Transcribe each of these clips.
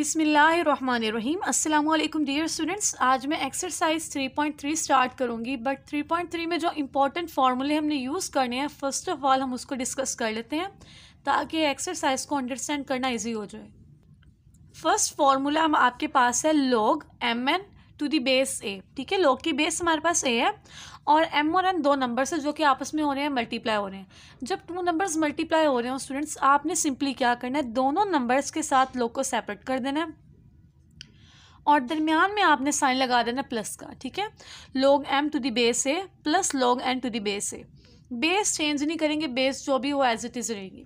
बिसमीम अल्लाम dear students आज मैं एक्सरसाइज 3.3 स्टार्ट करूँगी बट 3.3 में जो इम्पोर्टेंट फार्मूले हमने यूज़ करने हैं फ़र्स्ट ऑफ़ ऑल हम उसको डिस्कस कर लेते हैं ताकि एक्सरसाइज को अंडरस्टैंड करना इजी हो जाए फर्स्ट फार्मूला हम आपके पास है log m n to the base a ठीक है लॉग की बेस हमारे पास ए है और एम और एन दो नंबर्स है जो कि आपस में हो रहे हैं मल्टीप्लाई हो रहे हैं जब टू नंबर्स मल्टीप्लाई हो रहे हो स्टूडेंट्स आपने सिंपली क्या करना है दोनों नंबर्स के साथ लोग को सेपरेट कर देना है और दरमियान में आपने साइन लगा देना प्लस का ठीक है log m to the base a plus log n to the base a base change नहीं करेंगे बेस जो भी वो एज इट इज़ रहेगी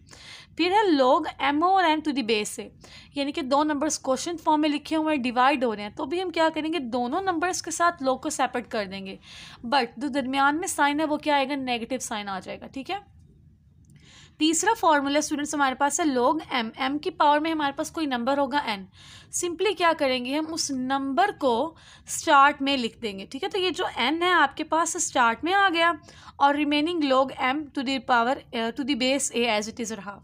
फिर है लोग एम ओ और एन टू दी बेस से यानी कि दो नंबर्स क्वेश्चन फॉर्म में लिखे हुए हैं डिवाइड हो रहे हैं तो भी हम क्या करेंगे दोनों नंबर्स के साथ लोग को सेपरेट कर देंगे बट जो दरमियान में साइन है वो क्या आएगा नेगेटिव साइन आ जाएगा ठीक है तीसरा फॉर्मूला स्टूडेंट्स हमारे पास है लोग एम एम की पावर में हमारे पास कोई नंबर होगा एन सिंपली क्या करेंगे हम उस नंबर को स्टार्ट में लिख देंगे ठीक है तो ये जो एन है आपके पास स्टार्ट में आ गया और remaining log m to the power to the base a as it is रहा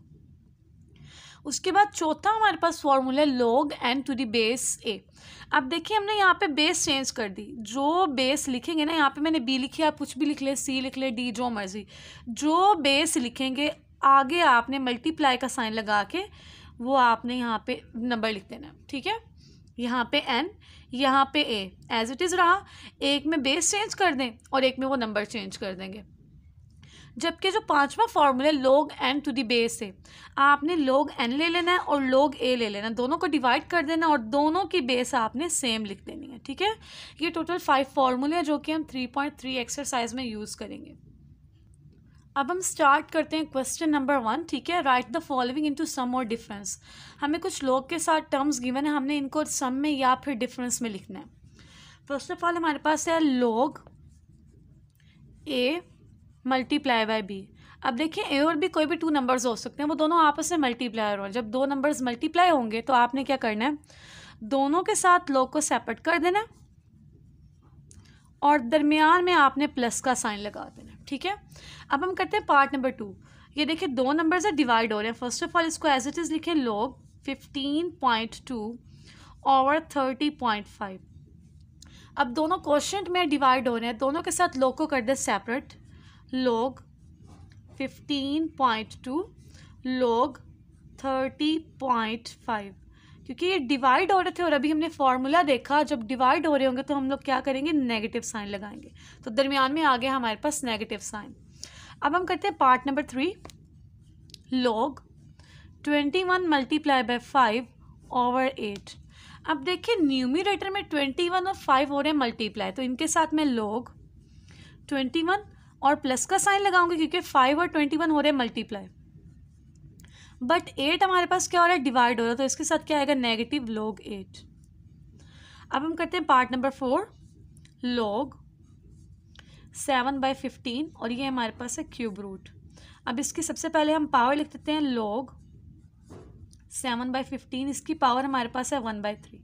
उसके बाद चौथा हमारे पास फॉर्मूला है log n to the base a अब देखिए हमने यहाँ पे बेस चेंज कर दी जो बेस लिखेंगे ना यहाँ पे मैंने बी लिखी आप कुछ भी लिख ले सी लिख ले डी जो मर्जी जो बेस लिखेंगे आगे आपने मल्टीप्लाई का साइन लगा के वो आपने यहाँ पे नंबर लिख देना ठीक है यहाँ पे एन यहाँ पे ए एज इट इज़ रहा एक में बेस चेंज कर दें और एक में वो नंबर चेंज कर देंगे जबकि जो पांचवा फार्मूला लोग एन टू दी बेस है आपने लोग एन ले लेना है और लोग ए ले लेना दोनों को डिवाइड कर देना और दोनों की बेस आपने सेम लिख देनी है ठीक है ये टोटल फाइव फार्मूले हैं जो कि हम थ्री पॉइंट थ्री एक्सरसाइज में यूज़ करेंगे अब हम स्टार्ट करते हैं क्वेश्चन नंबर वन ठीक है right the following into sum और डिफरेंस हमें कुछ लोग के साथ टर्म्स गिवन है हमने इनको सम में या फिर डिफरेंस में लिखना है फर्स्ट ऑफ ऑल हमारे पास है लोग ए मल्टीप्लाई बाय बी अब देखिए ए और बी कोई भी टू नंबर्स हो सकते हैं वो दोनों आपस में मल्टीप्लाई हो जब दो नंबर्स मल्टीप्लाई होंगे तो आपने क्या करना है दोनों के साथ लोग को सेपरेट कर देना है और दरमियान में आपने प्लस का साइन लगा देना ठीक है अब हम करते हैं पार्ट नंबर टू ये देखिए दो नंबर से डिवाइड हो रहे हैं फर्स्ट ऑफ ऑल इसको एज इट इज़ लिखें लोग फिफ्टीन पॉइंट टू और थर्टी पॉइंट फाइव अब दोनों क्वेश्चन में डिवाइड हो रहे हैं दोनों के साथ लोग को कर दें separate log fifteen point two log thirty point five क्योंकि ये डिवाइड हो रहे थे और अभी हमने फार्मूला देखा जब डिवाइड हो रहे होंगे तो हम लोग क्या करेंगे नेगेटिव साइन लगाएंगे तो दरमियान में आ गया हमारे पास नेगेटिव साइन अब हम करते हैं part number three twenty one multiply by five over eight अब देखिए न्यूमिनेटर में ट्वेंटी वन और फाइव हो रहे हैं मल्टीप्लाई तो इनके साथ में लॉग ट्वेंटी वन और प्लस का साइन लगाऊंगी क्योंकि फाइव और ट्वेंटी वन हो रहे हैं मल्टीप्लाई बट एट हमारे पास क्या हो रहा है डिवाइड हो रहा है तो इसके साथ क्या आएगा नेगेटिव लॉग एट अब हम करते हैं part number four log seven by fifteen और ये हमारे पास है क्यूब रूट अब इसकी सबसे पहले हम पावर लिख देते हैं लॉग सेवन बाई फिफ्टीन इसकी पावर हमारे पास है वन बाई थ्री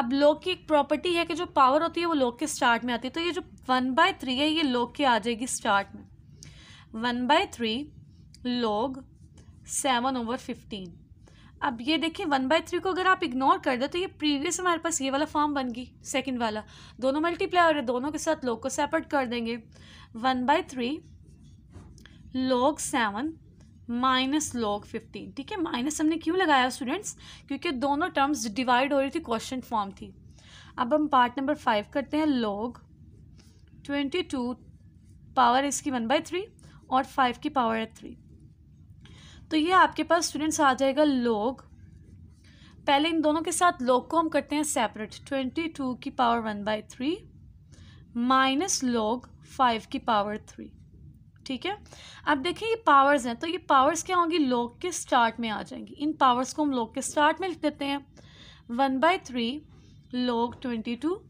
अब लॉग की एक प्रॉपर्टी है कि जो पावर होती है वो लॉग के स्टार्ट में आती है तो ये जो वन बाय थ्री है ये लॉग के आ जाएगी स्टार्ट में one by three log seven over fifteen अब ये देखिए वन बाई थ्री को अगर आप इग्नोर कर दो तो ये प्रीवियस हमारे पास ये वाला फॉर्म बन गई सेकेंड वाला दोनों मल्टीप्लाई हो रहे दोनों के साथ लोग को सेपरेट कर देंगे one by three log seven minus log fifteen ठीक है माइनस हमने क्यों लगाया स्टूडेंट्स क्योंकि दोनों टर्म्स डिवाइड हो रही थी क्वेश्चन फॉर्म थी अब हम पार्ट नंबर फाइव करते हैं लॉग ट्वेंटी टू पावर इसकी वन बाई थ्री और फाइव की पावर है थ्री तो ये आपके पास स्टूडेंट्स आ जाएगा लोग पहले इन दोनों के साथ लोग को हम करते हैं सेपरेट ट्वेंटी टू की power one by three minus log five की पावर थ्री ठीक है अब देखिए ये पावर्स हैं तो ये पावर्स क्या होंगी लोग के स्टार्ट में आ जाएंगी इन पावर्स को हम लोग के स्टार्ट में लिख देते हैं one by three log twenty two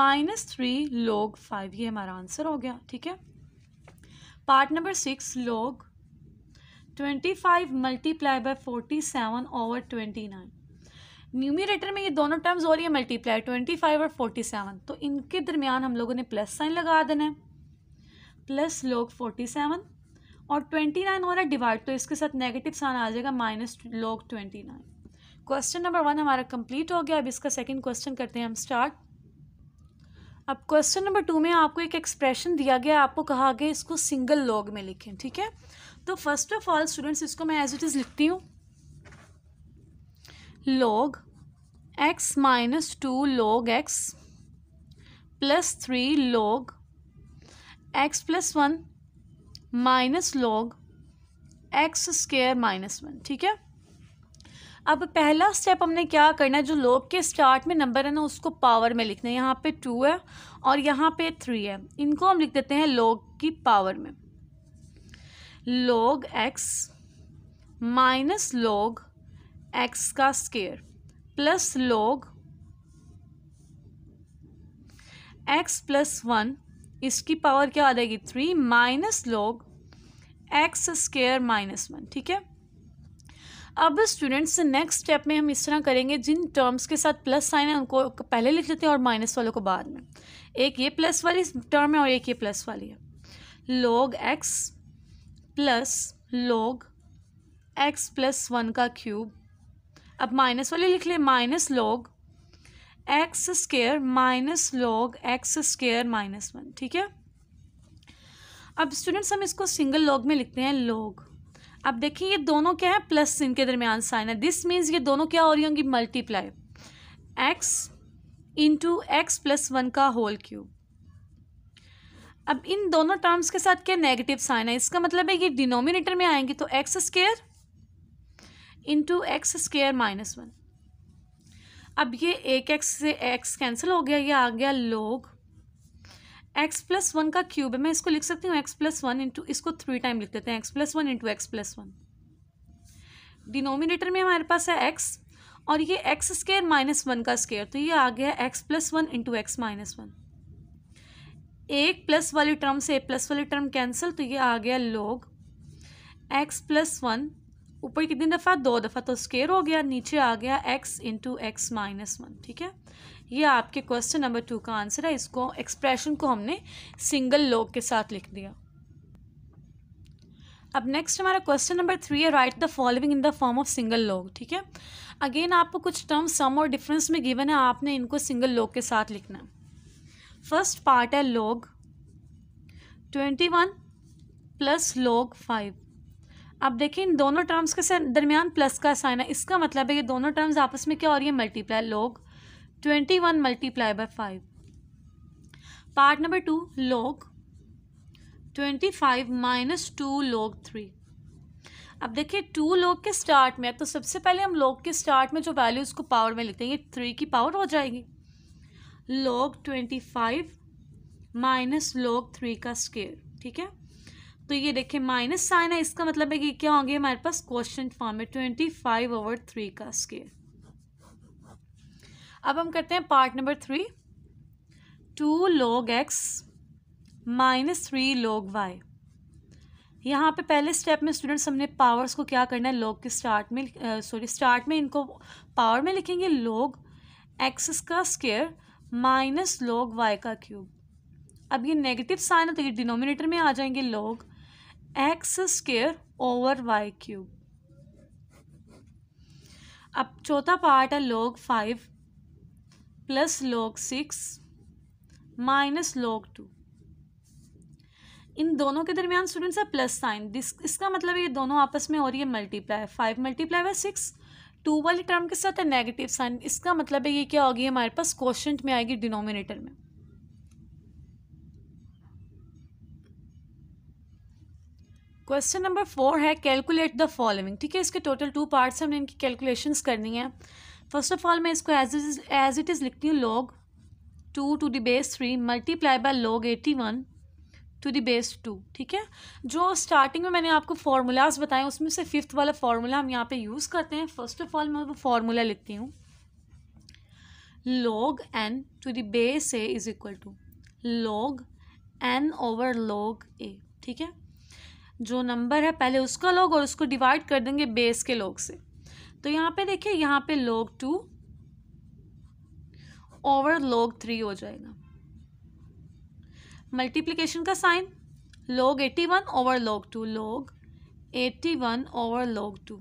minus three log five ये हमारा आंसर हो गया ठीक है part number six log twenty five multiply by forty seven over twenty nine numerator में ये दोनों टर्म्स हो रही है मल्टीप्लाई ट्वेंटी फाइव और फोर्टी सेवन तो इनके दरमियान हम लोगों ने प्लस साइन लगा देना है प्लस लोग फोर्टी सेवन और ट्वेंटी नाइन हो रहा है डिवाइड तो इसके साथ नेगेटिव साइन आ जाएगा minus log twenty nine question number one हमारा कंप्लीट हो गया अब इसका सेकंड क्वेश्चन करते हैं हम स्टार्ट अब क्वेश्चन नंबर टू में आपको एक एक्सप्रेशन दिया गया आपको कहा गया इसको सिंगल लॉग में लिखें ठीक है तो फर्स्ट ऑफ ऑल स्टूडेंट्स इसको मैं एज इट इज़ लिखती हूँ log x minus two log x plus three log x plus one minus log x square minus one ठीक है अब पहला स्टेप हमने क्या करना है जो लोग के स्टार्ट में नंबर है ना उसको पावर में लिखना है यहाँ पे टू है और यहाँ पे थ्री है इनको हम लिख देते हैं लोग की पावर में log x minus log x का square plus log x plus one इसकी पावर क्या आ जाएगी three minus log x square minus one ठीक है अब स्टूडेंट्स नेक्स्ट स्टेप में हम इस तरह करेंगे जिन टर्म्स के साथ प्लस साइन है उनको पहले लिख लेते हैं और माइनस वालों को बाद में एक ये प्लस वाली टर्म है और एक ये प्लस वाली है log x plus log x plus one का क्यूब अब माइनस वाले लिख ले minus log x square minus log x square minus one ठीक है अब स्टूडेंट्स हम इसको सिंगल लॉग में लिखते हैं लॉग अब देखिए ये दोनों क्या है प्लस इनके दरमियान साइन है दिस मीन्स ये दोनों क्या हो रही होंगी multiply x into x plus one का होल क्यूब अब इन दोनों टर्म्स के साथ क्या नेगेटिव साइन है इसका मतलब है ये डिनोमिनेटर में आएंगे तो x square into x square minus one अब ये एक एक्स से एक्स कैंसिल हो गया ये आ गया लोग एक्स प्लस वन का क्यूब है मैं इसको लिख सकती हूँ एक्स प्लस वन इंटू इसको थ्री टाइम लिख देते हैं x plus one into x plus one denominator में हमारे पास है एक्स और ये एक्स स्केयर माइनस वन का स्केयर तो ये आ गया x plus one into x minus one एक प्लस वाली टर्म से प्लस वाली टर्म कैंसिल तो ये आ गया लोग एक्स प्लस वन ऊपर कितनी दफ़ा दो दफ़ा तो स्केयर हो गया नीचे आ गया x into x minus one ठीक है ये आपके क्वेश्चन नंबर टू का आंसर है इसको एक्सप्रेशन को हमने सिंगल लोग के साथ लिख दिया अब नेक्स्ट हमारा क्वेश्चन नंबर थ्री है right the following in the form of single log ठीक है अगेन आपको कुछ टर्म सम और डिफरेंस में गिवन है आपने इनको सिंगल लॉग के साथ लिखना है फर्स्ट पार्ट है twenty one plus log five अब देखिए इन दोनों टर्म्स के दरमियान प्लस का साइन है इसका मतलब है ये दोनों टर्म्स आपस में क्या हो रही है multiply log twenty one multiply by five part number two log twenty five minus two log three अब देखिए टू लोग के स्टार्ट में तो सबसे पहले हम लोग के स्टार्ट में जो वैल्यू उसको पावर में लेते हैं ये थ्री की पावर हो जाएगी log twenty five minus log three का स्केयर ठीक है तो ये देखिए माइनस साइन है इसका मतलब है कि क्या होंगे हमारे पास क्वेश्चन फॉर्म में ट्वेंटी फाइव ओवर थ्री का स्केयर अब हम करते हैं part number three two log x minus three log y यहाँ पे पहले स्टेप में स्टूडेंट्स हमने पावर्स को क्या करना है लॉग के स्टार्ट में सॉरी स्टार्ट में इनको पावर में लिखेंगे लॉग एक्स का स्केयर माइनस लॉग वाई का क्यूब अब ये नेगेटिव साइन है तो ये डिनोमिनेटर में आ जाएंगे log x square over y cube अब चौथा पार्ट है log five plus log six minus log two इन दोनों के दरमियान स्टूडेंट्स है प्लस साइन दिस इसका मतलब ये दोनों आपस में हो रही है multiply five multiply by six two वाले टर्म के साथ है नेगेटिव साइन इसका मतलब है ये क्या होगी हमारे पास क्वेश्चन में आएगी डिनोमिनेटर में क्वेश्चन नंबर फोर है कैलकुलेट द फॉलोइंग ठीक है इसके टोटल टू पार्ट्स हमने इनकी कैलकुलेशंस करनी है फर्स्ट ऑफ ऑल मैं इसको as is as it is लिखती हूँ log two to the base three multiply by log eighty one to the base two ठीक है जो स्टार्टिंग में मैंने आपको फार्मूलाज बताए उसमें से फिफ्थ वाला फार्मूला हम यहाँ पे यूज़ करते हैं फर्स्ट ऑफ ऑल मैं वो फार्मूला लिखती हूँ log n to the base a is equal to log n over log a ठीक है जो नंबर है पहले उसका लॉग और उसको डिवाइड कर देंगे बेस के लॉग से तो यहाँ पे देखिए यहाँ पे log two over log three हो जाएगा मल्टीप्लीकेशन का sign eighty one over two log eighty one over log two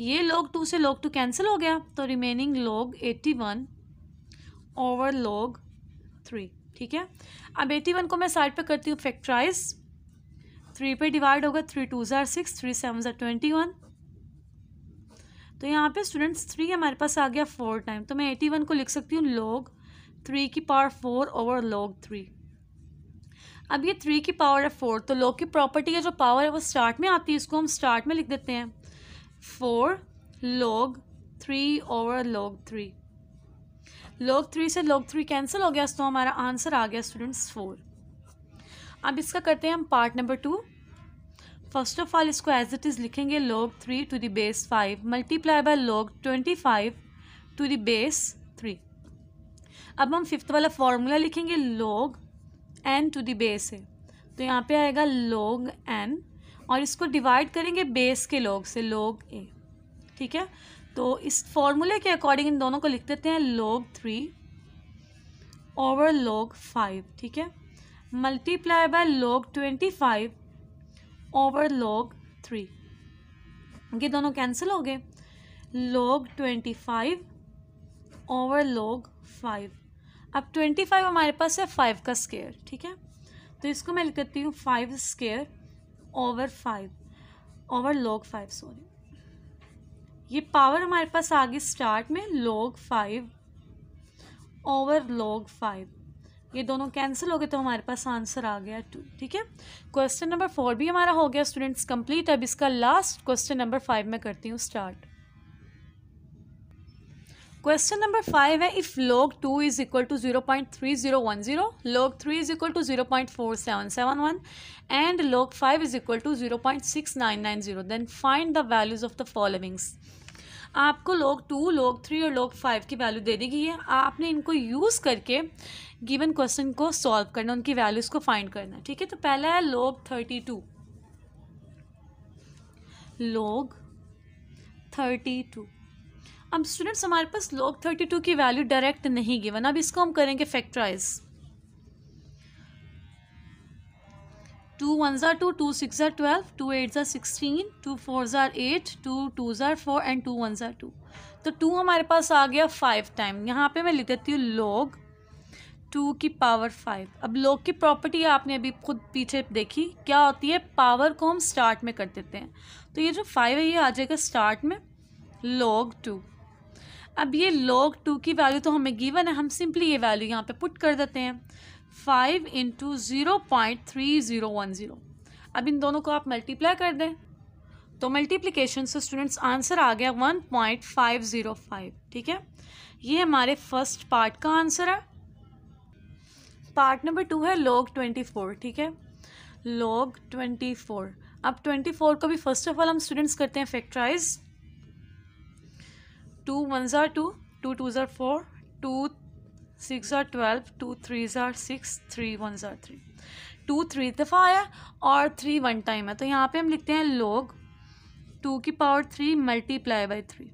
ये लोग टू से log टू कैंसिल हो गया तो remaining eighty one over log three ठीक है अब वन को मैं साइड पे करती हूँ फैक्ट्राइज थ्री पे डिवाइड होगा थ्री टू ज़ार सिक्स थ्री सेवन ज़ार ट्वेंटी वन तो यहाँ पे स्टूडेंट्स थ्री हमारे पास आ गया फोर टाइम तो मैं एटी वन को लिख सकती हूँ लोग थ्री की power four over log three अब ये थ्री की पावर है फोर तो लॉग की प्रॉपर्टी है जो पावर है वो स्टार्ट में आती है इसको हम स्टार्ट में लिख देते हैं four log three over log three log three से लॉग थ्री कैंसिल हो गया तो हमारा आंसर आ गया स्टूडेंट्स फोर अब इसका करते हैं हम part number two first of all इसको एज इट इज़ लिखेंगे log three to the base five multiply by log twenty five to the base three अब हम फिफ्थ वाला फॉर्मूला लिखेंगे लोग एन टू दी बेस है तो यहाँ पे आएगा लोग एन और इसको डिवाइड करेंगे बेस के लोग से लोग ए ठीक है तो इस फॉर्मूले के अकॉर्डिंग इन दोनों को लिख देते हैं लोग थ्री ओवर लोग फाइव ठीक है multiply by log twenty five over log three ये दोनों कैंसिल हो गए log twenty five over log five अब ट्वेंटी फाइव हमारे पास है फाइव का स्केयर ठीक है तो इसको मैं लिख करती हूँ five square over five over log five sorry ये पावर हमारे पास आ गई स्टार्ट में log five over log five ये दोनों कैंसिल हो गए तो हमारे पास आंसर आ गया टू ठीक है क्वेश्चन नंबर फोर भी हमारा हो गया स्टूडेंट्स कंप्लीट अब इसका लास्ट क्वेश्चन नंबर फाइव में करती हूँ स्टार्ट क्वेश्चन नंबर फाइव है if log two is equal to zero point three zero one zero log three is equal to zero point four seven seven one and log five is equal to zero point six nine nine zero then find the values of the followings आपको log two log three और log five की value दे दी गई है आपने इनको use करके गिवन क्वेश्चन को सॉल्व करना उनकी वैल्यूज़ को फाइंड करना ठीक है तो पहला है log thirty two log thirty two अब स्टूडेंट्स हमारे पास लॉग थर्टी टू की वैल्यू डायरेक्ट नहीं गिवन अब इसको हम करेंगे फैक्टराइज टू वन ज़ार टू टू सिक्स ज़ार ट्वेल्व टू एट ज़ार सिक्सटीन टू फोर ज़ार एट टू टू ज़ार फोर एंड टू वन ज़ार टू तो टू हमारे पास आ गया फाइव टाइम यहाँ पे मैं लिख देती हूँ लॉग टू की पावर फाइव अब लॉग की प्रॉपर्टी आपने अभी खुद पीछे देखी क्या होती है पावर को हम स्टार्ट में कर देते हैं तो ये जो फाइव है ये आ जाएगा स्टार्ट में लॉग टू अब ये log टू की वैल्यू तो हमें गिवन है हम सिंपली ये वैल्यू यहाँ पे पुट कर देते हैं five into zero point three zero one zero अब इन दोनों को आप मल्टीप्लाई कर दें तो मल्टीप्लिकेशन से स्टूडेंट्स आंसर आ गया one point five zero five ठीक है ये हमारे फर्स्ट पार्ट का आंसर है पार्ट नंबर टू है लोग ट्वेंटी फोर ठीक है लोग ट्वेंटी फोर अब ट्वेंटी फोर को भी फर्स्ट ऑफ ऑल हम स्टूडेंट्स करते हैं फैक्ट्राइज टू वन ज़ार टू टू टू ज़ार फोर टू सिक्स ज़ार ट्वेल्व टू थ्री ज़ार सिक्स थ्री वन ज़ार थ्री टू थ्री दफ़ा आया और थ्री वन टाइम है तो यहाँ पे हम लिखते हैं लोग टू की power three multiply by three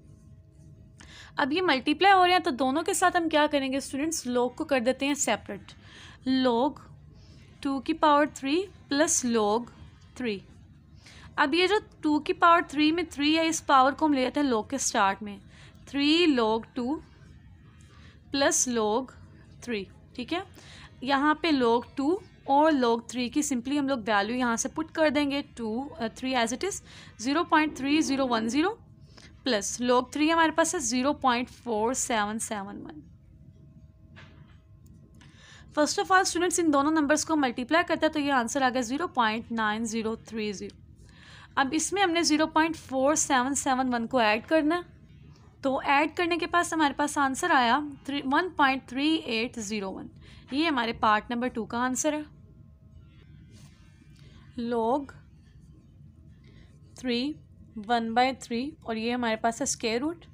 अब ये मल्टीप्लाई हो रहे हैं तो दोनों के साथ हम क्या करेंगे स्टूडेंट्स लोग को कर देते हैं सेपरेट लोग टू की power three plus log three अब ये जो टू की पावर थ्री में थ्री है इस पावर को हम ले जाते हैं लोग के स्टार्ट में three log two plus log three ठीक है यहाँ पे लॉग टू और लॉग थ्री की सिंपली हम लोग वैल्यू यहाँ से पुट कर देंगे two three as it is zero point three zero one zero plus log three हमारे पास है zero point four seven seven one first of all students इन दोनों नंबर्स को मल्टीप्लाई करता है तो ये आंसर आ गया zero point nine zero three zero अब इसमें हमने zero point four seven seven one को ऐड करना है तो ऐड करने के पास हमारे पास आंसर आया three one point three eight zero one ये हमारे पार्ट नंबर टू का आंसर है log three one by three और ये हमारे पास है स्केयर रूट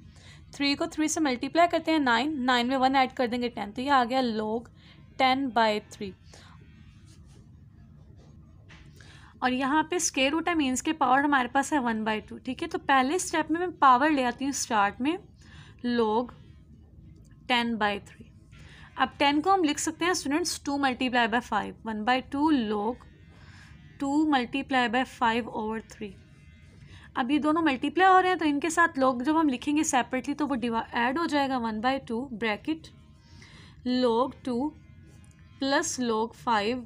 थ्री को थ्री से मल्टीप्लाई करते हैं नाइन नाइन में वन ऐड कर देंगे टेन तो ये आ गया लोग टेन बाय थ्री और यहाँ पे स्केयर रूट है मीन्स के पावर हमारे पास है वन बाई टू ठीक है तो पहले स्टेप में मैं पावर ले आती हूँ स्टार्ट में लोग टेन बाई थ्री अब टेन को हम लिख सकते हैं students two multiply by five one by two log two multiply by five over three अब ये दोनों मल्टीप्लाई हो रहे हैं तो इनके साथ लोग जब हम लिखेंगे सेपरेटली तो वो डिवा ऐड हो जाएगा one by two bracket log two plus log five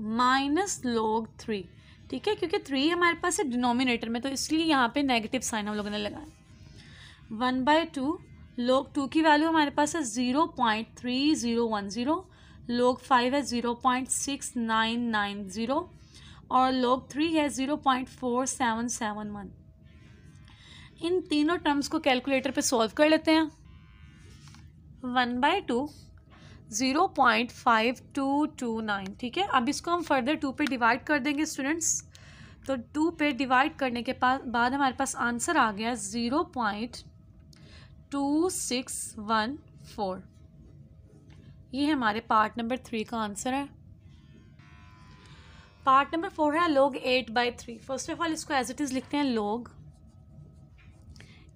minus log three ठीक है क्योंकि थ्री हमारे पास है डिनोमिनेटर में तो इसलिए यहाँ पे नेगेटिव साइन हम लोगों ने लगाया one by two log two की वैल्यू हमारे पास है zero point three zero one zero log five है zero point six nine nine zero और लोग थ्री है zero point four seven seven one इन तीनों टर्म्स को कैलकुलेटर पे सॉल्व कर लेते हैं one by two zero point five two two nine ठीक है अब इसको हम फर्दर टू पे डिवाइड कर देंगे स्टूडेंट्स तो टू पे डिवाइड करने के बाद हमारे पास आंसर आ गया zero point two six one four ये हमारे पार्ट नंबर थ्री का आंसर है पार्ट नंबर फोर है log eight by three first of all इसको एज इट इज़ लिखते हैं लोग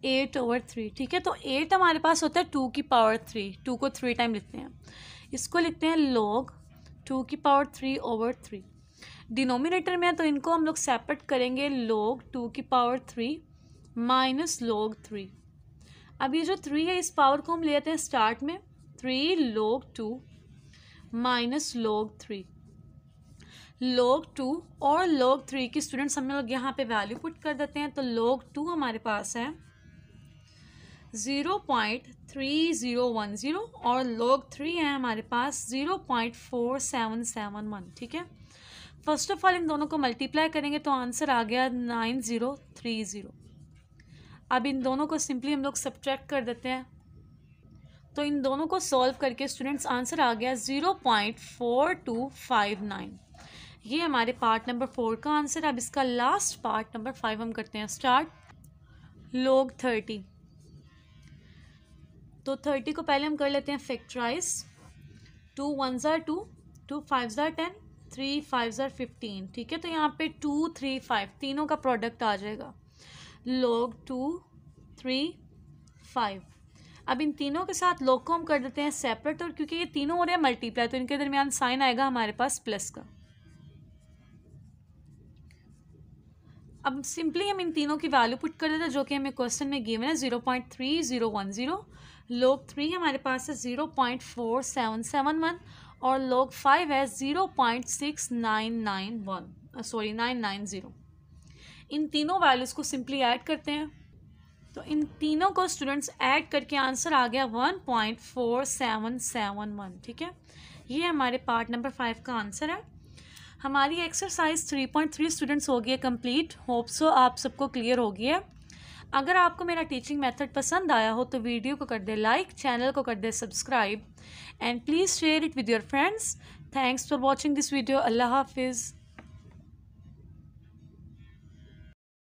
एट ओवर थ्री ठीक है तो एट हमारे पास होता है टू की पावर थ्री टू को थ्री टाइम लिखते हैं इसको लिखते हैं लॉग टू की power three over three denominator में है तो इनको हम लोग सेपरेट करेंगे लॉग टू की power three minus log three अब ये जो थ्री है इस पावर को हम ले लेते हैं स्टार्ट में three log two minus log three log two और लॉग थ्री की स्टूडेंट्स हम लोग यहाँ पे वैल्यू पुट कर देते हैं तो लॉग टू हमारे पास है zero point three zero one zero और लोग थ्री हैं हमारे पास zero point four seven seven one ठीक है फर्स्ट ऑफ ऑल इन दोनों को मल्टीप्लाई करेंगे तो आंसर आ गया नाइन ज़ीरो थ्री ज़ीरो अब इन दोनों को सिंपली हम लोग सब्ट्रैक्ट कर देते हैं तो इन दोनों को सॉल्व करके स्टूडेंट्स आंसर आ गया zero point four two five nine ये हमारे पार्ट नंबर फोर का आंसर अब इसका लास्ट पार्ट नंबर फाइव हम करते हैं स्टार्ट लोग थर्टी तो थर्टी को पहले हम कर लेते हैं फैक्ट्राइज टू वन ज़ार टू टू फाइव ज़ार टेन थ्री फाइव ज़ार फिफ्टीन ठीक है तो यहाँ पे टू थ्री फाइव तीनों का प्रोडक्ट आ जाएगा लोग टू थ्री फाइव अब इन तीनों के साथ लोग को हम कर देते हैं सेपरेट और क्योंकि ये तीनों हो रहे हैं मल्टीप्लाई तो इनके दरमियान साइन आएगा हमारे पास प्लस का अब सिंपली हम इन तीनों की वैल्यू पुट कर देते हैं जो कि हमें क्वेश्चन में गिवन है zero point three zero one zero log three हमारे पास है zero point four seven seven one और लोग फाइव है zero point six nine nine one sorry nine nine zero इन तीनों वैल्यूज़ को सिंपली ऐड करते हैं तो इन तीनों को स्टूडेंट्स ऐड करके आंसर आ गया one point four seven seven one ठीक है ये हमारे पार्ट नंबर फाइव का आंसर है हमारी exercise three point three students हो गई है कम्प्लीट होप सो आप सबको क्लियर हो गया है अगर आपको मेरा टीचिंग मेथड पसंद आया हो तो वीडियो को कर दे लाइक चैनल को कर दे subscribe and please share it with your friends thanks for watching this video अल्लाह हाफिज़